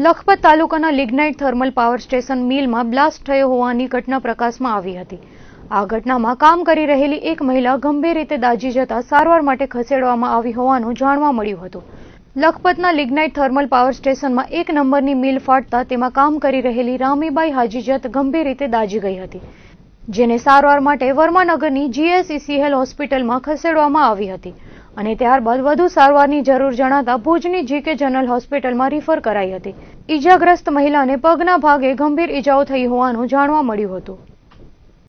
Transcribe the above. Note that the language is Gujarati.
લખપત તાલુકાના લિગ્નાઇટ થર્મલ પાવર સ્ટેશન મિલમાં બ્લાસ્ટ થયો હોવાની ઘટના પ્રકાશમાં આવી હતી આ ઘટનામાં કામ કરી રહેલી એક મહિલા ગંભીર રીતે દાજી જતા સારવાર માટે ખસેડવામાં આવી હોવાનું જાણવા મળ્યું હતું લખપતના લિગ્નાઇટ થર્મલ પાવર સ્ટેશનમાં એક નંબરની મિલ ફાટતા તેમાં કામ કરી રહેલી રામીબાઈ હાજીજત ગંભીર રીતે દાજી ગઈ હતી જેને સારવાર માટે વર્માનગરની જીએસઈસીએલ હોસ્પિટલમાં ખસેડવામાં આવી હતી અને ત્યારબાદ વધુ સારવારની જરૂર જણાતા ભુજની જીકે જનરલ હોસ્પિટલમાં રીફર કરાઈ હતી ઇજાગ્રસ્ત મહિલાને પગના ભાગે ગંભીર ઈજાઓ થઈ હોવાનું જાણવા મળ્યું હતું